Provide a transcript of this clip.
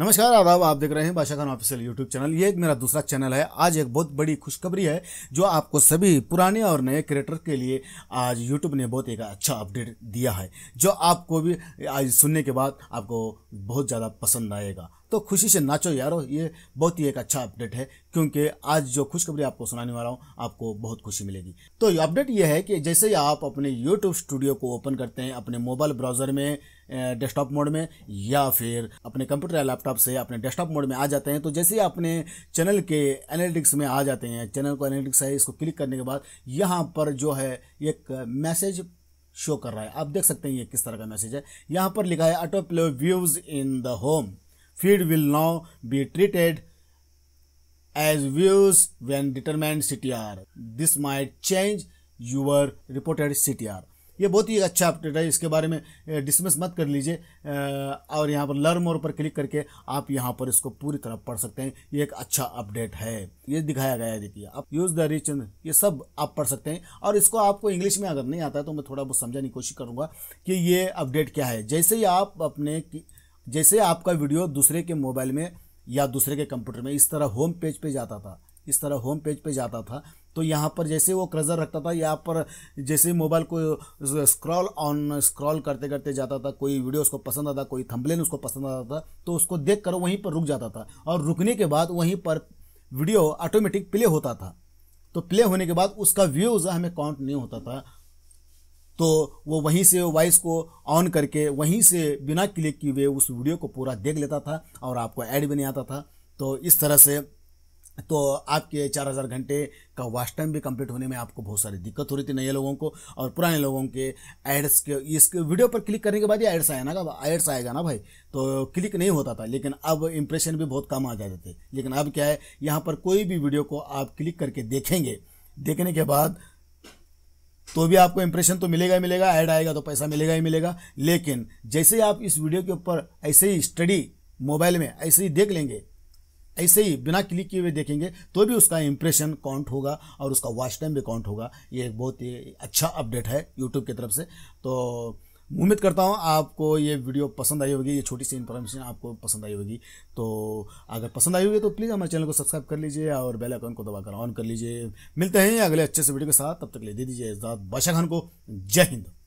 नमस्कार आदाब आप देख रहे हैं बादशाह खान ऑफिशियल यूट्यूब चैनल ये एक मेरा दूसरा चैनल है आज एक बहुत बड़ी खुशखबरी है जो आपको सभी पुराने और नए क्रिएटर के लिए आज यूट्यूब ने बहुत एक अच्छा अपडेट दिया है जो आपको भी आज सुनने के बाद आपको बहुत ज़्यादा पसंद आएगा तो खुशी से नाचो यारो ये बहुत ही एक अच्छा अपडेट है क्योंकि आज जो खुशखबरी आपको सुनाने वाला हूँ आपको बहुत खुशी मिलेगी तो अपडेट ये है कि जैसे ही आप अपने यूट्यूब स्टूडियो को ओपन करते हैं अपने मोबाइल ब्राउजर में डेस्कटॉप मोड में या फिर अपने कंप्यूटर या लैपटॉप से अपने डेस्कटॉप मोड में आ जाते हैं तो जैसे ही अपने चैनल के एनालिटिक्स में आ जाते हैं चैनल को एनालिटिक्स है इसको क्लिक करने के बाद यहाँ पर जो है एक मैसेज शो कर रहा है आप देख सकते हैं ये किस तरह का मैसेज है यहाँ पर लिखा है autoplay views in the home feed will now be treated as views when determined CTR. This might change your reported CTR. ये बहुत ही अच्छा अपडेट है इसके बारे में डिसमिस मत कर लीजिए और यहाँ पर लर्न मोर पर क्लिक करके आप यहाँ पर इसको पूरी तरह पढ़ सकते हैं ये एक अच्छा अपडेट है ये दिखाया गया है देखिए आप यूज़ द रिच ये सब आप पढ़ सकते हैं और इसको आपको इंग्लिश में अगर नहीं आता है तो मैं थोड़ा बहुत समझाने की कोशिश करूँगा कि ये अपडेट क्या है जैसे ही आप अपने जैसे आपका वीडियो दूसरे के मोबाइल में या दूसरे के कंप्यूटर में इस तरह होम पेज पे जाता था इस तरह होम पेज पे जाता था तो यहाँ पर जैसे वो क्रजर रखता था यहाँ पर जैसे मोबाइल को स्क्रॉल ऑन स्क्रॉल करते करते जाता था कोई वीडियो उसको पसंद आता कोई थम्बलेन उसको पसंद आता था तो उसको देख कर वहीं पर रुक जाता था और रुकने के बाद वहीं पर वीडियो ऑटोमेटिक प्ले होता था तो प्ले होने के बाद उसका व्यूज़ हमें काउंट नहीं होता था तो वो वहीं से वॉइस को ऑन करके वहीं से बिना क्लिक किए हुए उस वीडियो को पूरा देख लेता था और आपको ऐड भी नहीं आता था तो इस तरह से तो आपके चार हज़ार घंटे का वास्ट टाइम भी कंप्लीट होने में आपको बहुत सारी दिक्कत हो रही थी नए लोगों को और पुराने लोगों के एड्स के इस वीडियो पर क्लिक करने के बाद ही एड्स आया ना एड्स आएगा ना भाई तो क्लिक नहीं होता था लेकिन अब इंप्रेशन भी बहुत कम आ जाते थे लेकिन अब क्या है यहाँ पर कोई भी वीडियो को आप क्लिक करके देखेंगे देखने के बाद तो भी आपको इंप्रेशन तो मिलेगा ही मिलेगा ऐड आएगा तो पैसा मिलेगा ही मिलेगा लेकिन जैसे ही आप इस वीडियो के ऊपर ऐसे ही स्टडी मोबाइल में ऐसे ही देख लेंगे ऐसे ही बिना क्लिक किए हुए देखेंगे तो भी उसका इंप्रेशन काउंट होगा और उसका वॉच टाइम भी काउंट होगा ये बहुत ही अच्छा अपडेट है यूट्यूब की तरफ से तो उम्मीद करता हूँ आपको ये वीडियो पसंद आई होगी ये छोटी सी इन्फॉर्मेशन आपको पसंद आई होगी तो अगर पसंद आई होगी तो प्लीज़ हमारे चैनल को सब्सक्राइब कर लीजिए और बेल आइकन को दबाकर ऑन कर लीजिए मिलते हैं अगले अच्छे से वीडियो के साथ तब तक ले दे दीजिए एजाद बादशाह खान को जय हिंद